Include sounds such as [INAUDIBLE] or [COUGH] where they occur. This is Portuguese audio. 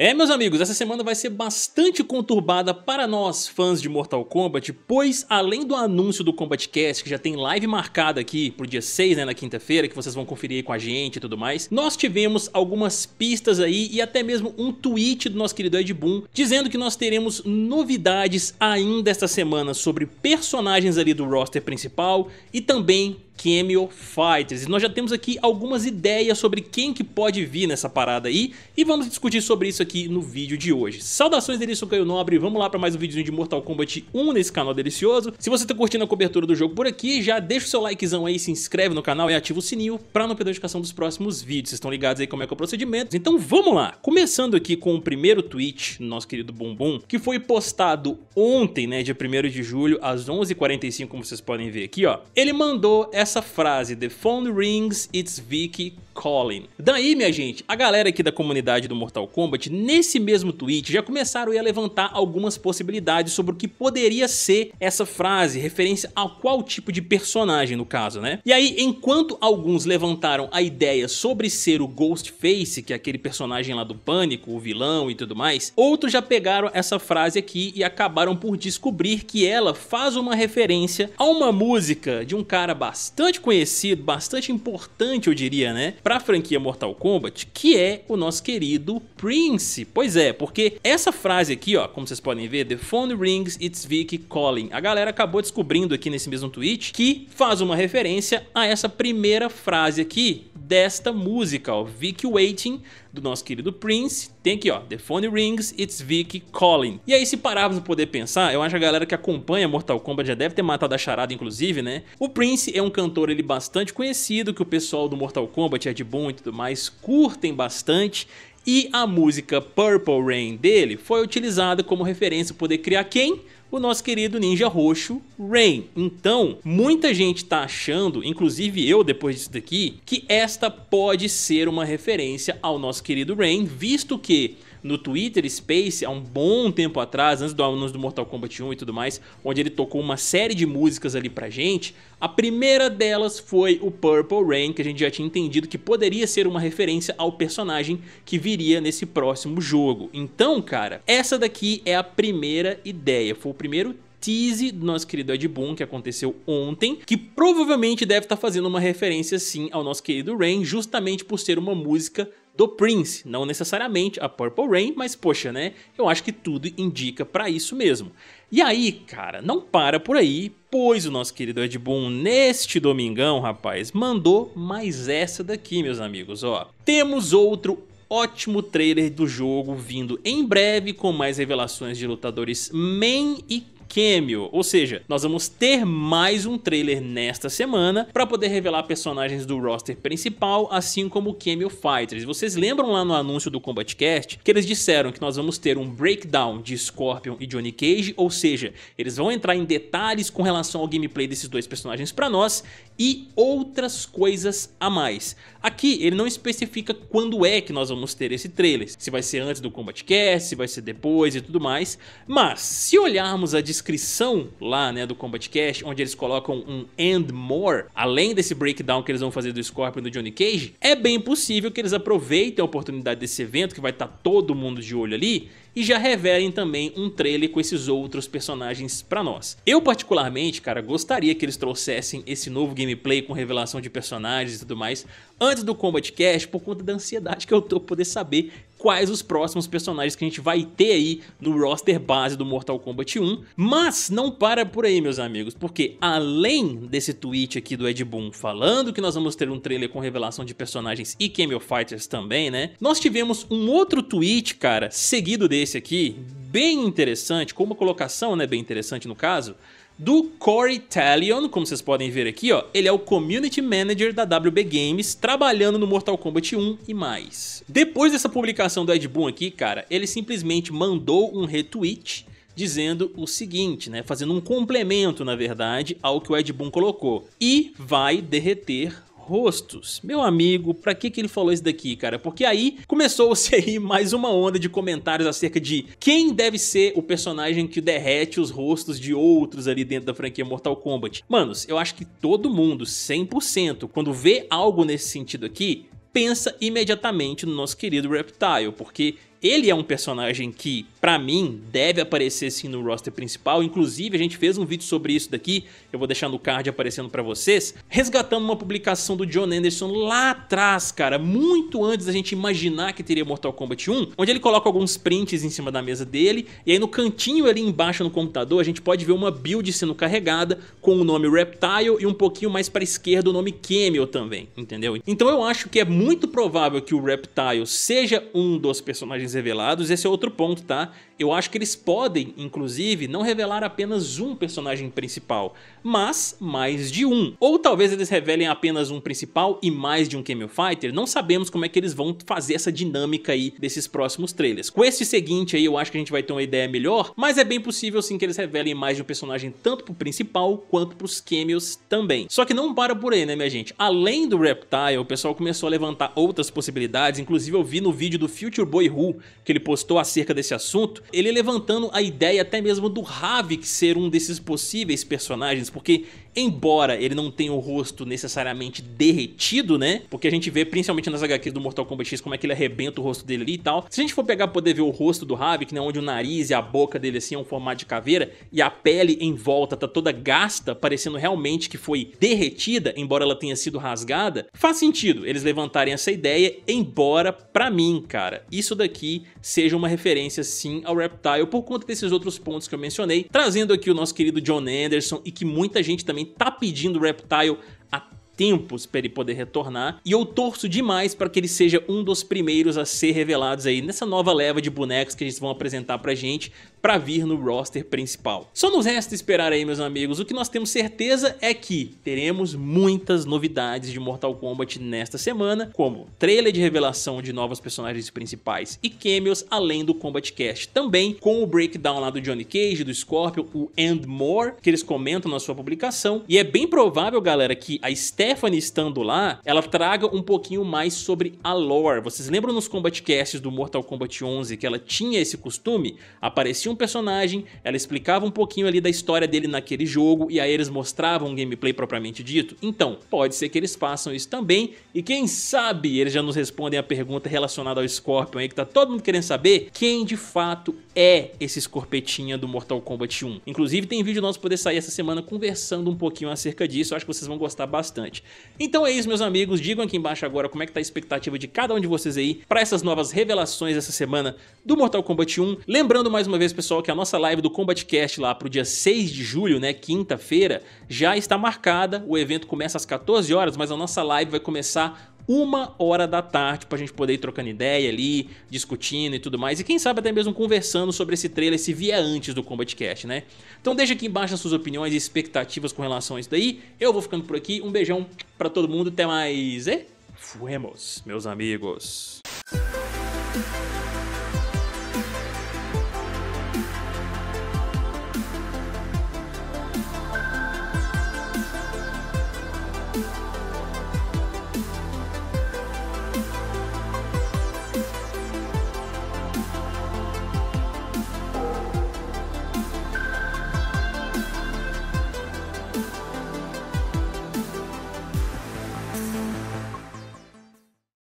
É, meus amigos, essa semana vai ser bastante conturbada para nós, fãs de Mortal Kombat, pois além do anúncio do Combat Cast, que já tem live marcada aqui pro dia 6, né, na quinta-feira, que vocês vão conferir aí com a gente e tudo mais, nós tivemos algumas pistas aí e até mesmo um tweet do nosso querido Ed Boon, dizendo que nós teremos novidades ainda esta semana sobre personagens ali do roster principal e também Cameo Fighters. E nós já temos aqui algumas ideias sobre quem que pode vir nessa parada aí e vamos discutir sobre isso aqui no vídeo de hoje. Saudações delícia, eu Caio Nobre, vamos lá para mais um vídeo de Mortal Kombat 1 nesse canal delicioso. Se você tá curtindo a cobertura do jogo por aqui, já deixa o seu likezão aí, se inscreve no canal e ativa o sininho para não perder a notificação dos próximos vídeos. Vocês estão ligados aí como é que é o procedimento? Então vamos lá! Começando aqui com o primeiro tweet, nosso querido Bumbum, que foi postado ontem, né, dia 1 de julho, às 11h45, como vocês podem ver aqui, ó. Ele mandou essa essa frase, The phone rings, it's Vicky calling. Daí, minha gente, a galera aqui da comunidade do Mortal Kombat, nesse mesmo tweet, já começaram a levantar algumas possibilidades sobre o que poderia ser essa frase, referência a qual tipo de personagem, no caso, né? E aí, enquanto alguns levantaram a ideia sobre ser o Ghostface, que é aquele personagem lá do Pânico, o vilão e tudo mais, outros já pegaram essa frase aqui e acabaram por descobrir que ela faz uma referência a uma música de um cara bastante bastante conhecido, bastante importante, eu diria, né, para a franquia Mortal Kombat, que é o nosso querido Prince. Pois é, porque essa frase aqui, ó, como vocês podem ver, The phone rings, it's Vicky calling. A galera acabou descobrindo aqui nesse mesmo tweet que faz uma referência a essa primeira frase aqui desta música, ó, Vicky Waiting, do nosso querido Prince. Tem aqui, ó, The Phone Rings, It's Vicky Calling. E aí, se pararmos para poder pensar, eu acho que a galera que acompanha Mortal Kombat já deve ter matado a charada, inclusive, né? O Prince é um cantor, ele bastante conhecido, que o pessoal do Mortal Kombat, é Ed Boon e tudo mais, curtem bastante. E a música Purple Rain dele foi utilizada como referência para poder criar quem? o nosso querido ninja roxo Rain. Então, muita gente tá achando, inclusive eu depois disso daqui, que esta pode ser uma referência ao nosso querido Rain, visto que no Twitter Space há um bom tempo atrás, antes do anúncio do Mortal Kombat 1 e tudo mais, onde ele tocou uma série de músicas ali pra gente. A primeira delas foi o Purple Rain, que a gente já tinha entendido que poderia ser uma referência ao personagem que viria nesse próximo jogo. Então, cara, essa daqui é a primeira ideia, foi o primeiro tease do nosso querido Ed Boon que aconteceu ontem, que provavelmente deve estar tá fazendo uma referência sim ao nosso querido Rain, justamente por ser uma música do Prince. Não necessariamente a Purple Rain, mas poxa, né? Eu acho que tudo indica para isso mesmo. E aí, cara, não para por aí, pois o nosso querido Ed Boon, neste domingão, rapaz, mandou mais essa daqui, meus amigos, ó. Temos outro ótimo trailer do jogo vindo em breve com mais revelações de lutadores main e Cameo. Ou seja, nós vamos ter mais um trailer nesta semana para poder revelar personagens do roster principal, assim como Cameo Fighters. Vocês lembram lá no anúncio do Combatcast que eles disseram que nós vamos ter um breakdown de Scorpion e Johnny Cage, ou seja, eles vão entrar em detalhes com relação ao gameplay desses dois personagens para nós e outras coisas a mais. Aqui ele não especifica quando é que nós vamos ter esse trailer, se vai ser antes do Combatcast, se vai ser depois e tudo mais, mas se olharmos a descrição lá, né, do Combat Cash, onde eles colocam um and more, além desse breakdown que eles vão fazer do Scorpion e do Johnny Cage, é bem possível que eles aproveitem a oportunidade desse evento, que vai estar tá todo mundo de olho ali, e já revelem também um trailer com esses outros personagens para nós. Eu particularmente, cara, gostaria que eles trouxessem esse novo gameplay com revelação de personagens e tudo mais antes do Combat Cast por conta da ansiedade que eu tô poder saber quais os próximos personagens que a gente vai ter aí no roster base do Mortal Kombat 1. Mas não para por aí, meus amigos, porque além desse tweet aqui do Ed Boon falando que nós vamos ter um trailer com revelação de personagens e Cameo Fighters também, né? Nós tivemos um outro tweet, cara, seguido desse esse aqui, bem interessante, com uma colocação né, bem interessante no caso, do Corey Talion, como vocês podem ver aqui, ó, ele é o Community Manager da WB Games, trabalhando no Mortal Kombat 1 e mais. Depois dessa publicação do Ed Boon aqui, cara, ele simplesmente mandou um retweet dizendo o seguinte, né, fazendo um complemento, na verdade, ao que o Ed Boon colocou. E vai derreter rostos. Meu amigo, pra que que ele falou isso daqui, cara? Porque aí começou-se aí [LAUGHS] mais uma onda de comentários acerca de quem deve ser o personagem que derrete os rostos de outros ali dentro da franquia Mortal Kombat. Manos, eu acho que todo mundo, 100%, quando vê algo nesse sentido aqui, pensa imediatamente no nosso querido Reptile, porque ele é um personagem que, pra mim, deve aparecer sim no roster principal. Inclusive, a gente fez um vídeo sobre isso daqui, eu vou deixar no card aparecendo pra vocês, resgatando uma publicação do John Anderson lá atrás, cara, muito antes da gente imaginar que teria Mortal Kombat 1, onde ele coloca alguns prints em cima da mesa dele, e aí no cantinho ali embaixo no computador a gente pode ver uma build sendo carregada com o nome Reptile e um pouquinho mais pra esquerda o nome Camel também, entendeu? Então eu acho que é muito provável que o Reptile seja um dos personagens personagens revelados, esse é outro ponto, tá? Eu acho que eles podem, inclusive, não revelar apenas um personagem principal, mas mais de um. Ou talvez eles revelem apenas um principal e mais de um Camel Fighter, não sabemos como é que eles vão fazer essa dinâmica aí desses próximos trailers. Com esse seguinte aí eu acho que a gente vai ter uma ideia melhor, mas é bem possível sim que eles revelem mais de um personagem tanto pro principal quanto pros cameos também. Só que não para por aí, né minha gente? Além do Reptile, o pessoal começou a levantar outras possibilidades, inclusive eu vi no vídeo do Future Boy Who que ele postou acerca desse assunto, ele levantando a ideia até mesmo do Havik ser um desses possíveis personagens, porque Embora ele não tenha o rosto necessariamente derretido, né? Porque a gente vê, principalmente nas HQs do Mortal Kombat X, como é que ele arrebenta o rosto dele ali e tal. Se a gente for pegar poder ver o rosto do Havik, né? Onde o nariz e a boca dele assim é um formato de caveira e a pele em volta tá toda gasta, parecendo realmente que foi derretida, embora ela tenha sido rasgada, faz sentido eles levantarem essa ideia, embora pra mim, cara, isso daqui seja uma referência sim ao Reptile por conta desses outros pontos que eu mencionei, trazendo aqui o nosso querido John Anderson e que muita gente também tá pedindo Reptile há tempos para ele poder retornar, e eu torço demais para que ele seja um dos primeiros a ser revelados aí nessa nova leva de bonecos que eles vão apresentar pra gente, para vir no roster principal. Só nos resta esperar aí, meus amigos. O que nós temos certeza é que teremos muitas novidades de Mortal Kombat nesta semana, como trailer de revelação de novos personagens principais e cameos, além do Combat Cast. Também com o breakdown lá do Johnny Cage, do Scorpion, o And More, que eles comentam na sua publicação. E é bem provável, galera, que a Stephanie estando lá, ela traga um pouquinho mais sobre a lore. Vocês lembram nos Combat Casts do Mortal Kombat 11 que ela tinha esse costume? Aparecia conhecia um personagem, ela explicava um pouquinho ali da história dele naquele jogo e aí eles mostravam o gameplay propriamente dito. Então, pode ser que eles façam isso também e quem sabe eles já nos respondem a pergunta relacionada ao Scorpion aí que tá todo mundo querendo saber quem de fato é esse escorpetinha do Mortal Kombat 1. Inclusive tem vídeo nosso poder sair essa semana conversando um pouquinho acerca disso, acho que vocês vão gostar bastante. Então é isso meus amigos, digam aqui embaixo agora como é que tá a expectativa de cada um de vocês aí para essas novas revelações essa semana do Mortal Kombat 1. Lembrando mais uma vez pessoal, que a nossa live do Combatcast lá para o dia 6 de julho, né, quinta-feira, já está marcada. O evento começa às 14 horas, mas a nossa live vai começar uma hora da tarde para a gente poder ir trocando ideia ali, discutindo e tudo mais. E quem sabe até mesmo conversando sobre esse trailer se via antes do Combat Cast, né? Então deixa aqui embaixo as suas opiniões e expectativas com relação a isso daí. Eu vou ficando por aqui. Um beijão para todo mundo. Até mais. E fuemos, meus amigos.